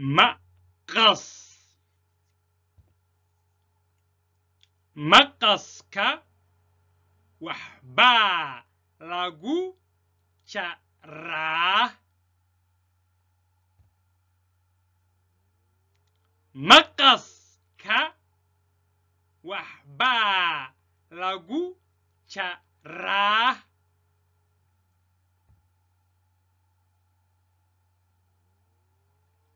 maqas maqaska waxbaa lagu jaraa maqaska waxbaa lagu jaraa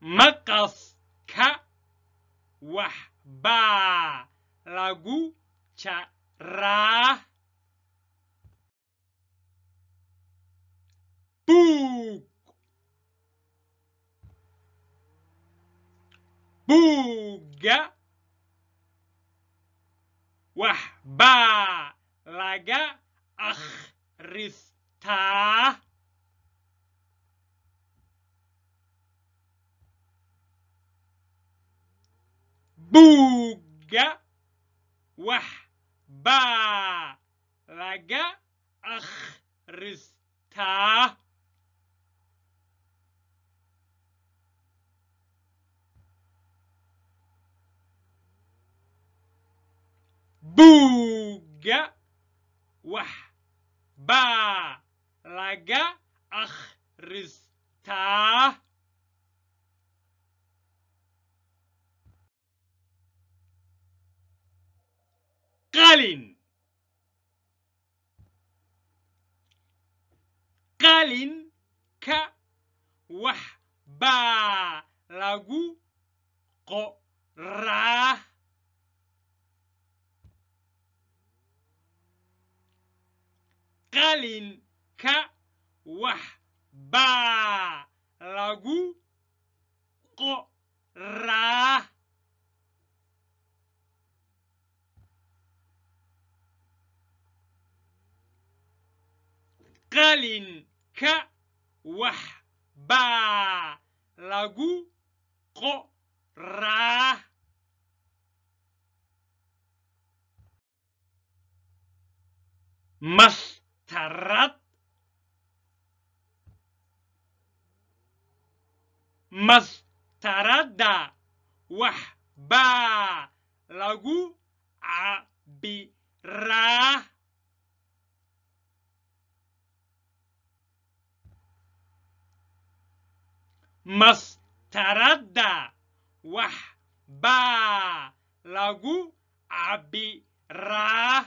makas ka wah ba lagu cara buk buga wah ba laga akhristah ga wax baa laga akhristaa buugga wax baa laga akhristaa qalin qalinka wax baa lagu qoraa qalinka wax baa lagu qoraa qalinka wax baa lagu qoraa mastarad mastaradda wax baa lagu cabiraa mastaradda wax baa lagu cabbiraa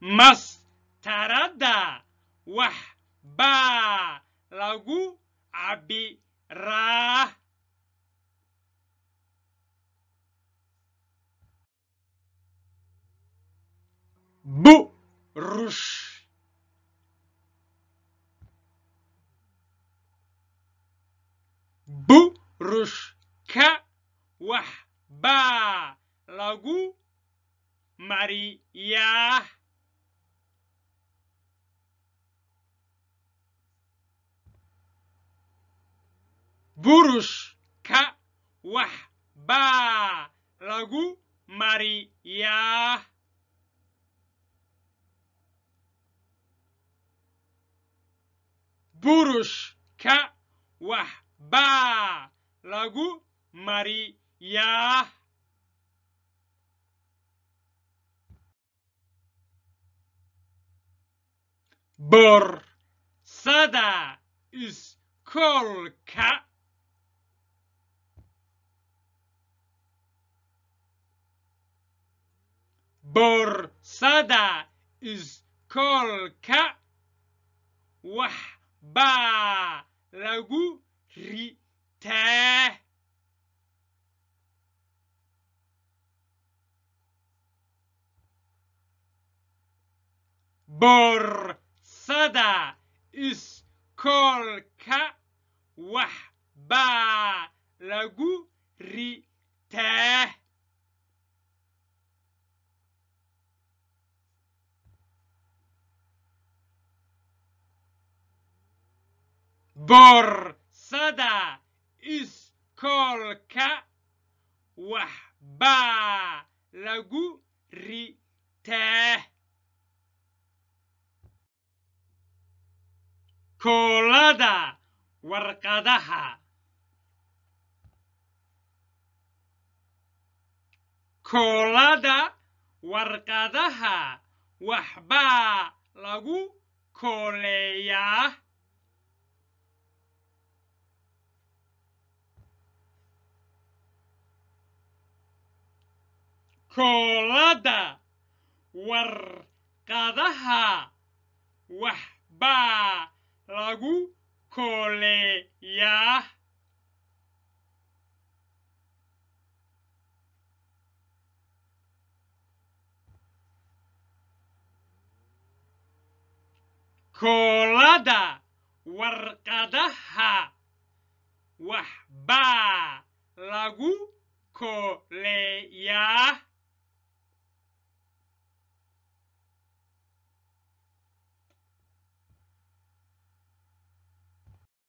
mastaradda wax baa lagu cabbiraa Buruş. Burushka wax baa lagu mariyaa burushka wax baa lagu mariyaa burushka wax baa lagu mariyaa borsada iskoolka borsada iskoolka wax baa lagu ritaa boorsada iskoolka wax baa lagu ritaa boorsada iskoolka waxbaa lagu ritaa koolada warqadaha koolada warqadaha waxbaa lagu kooleeyaa koolada warqadaha waxbaa lagu kooleeyaa koolada warqadaha wax lagu kooleeyaa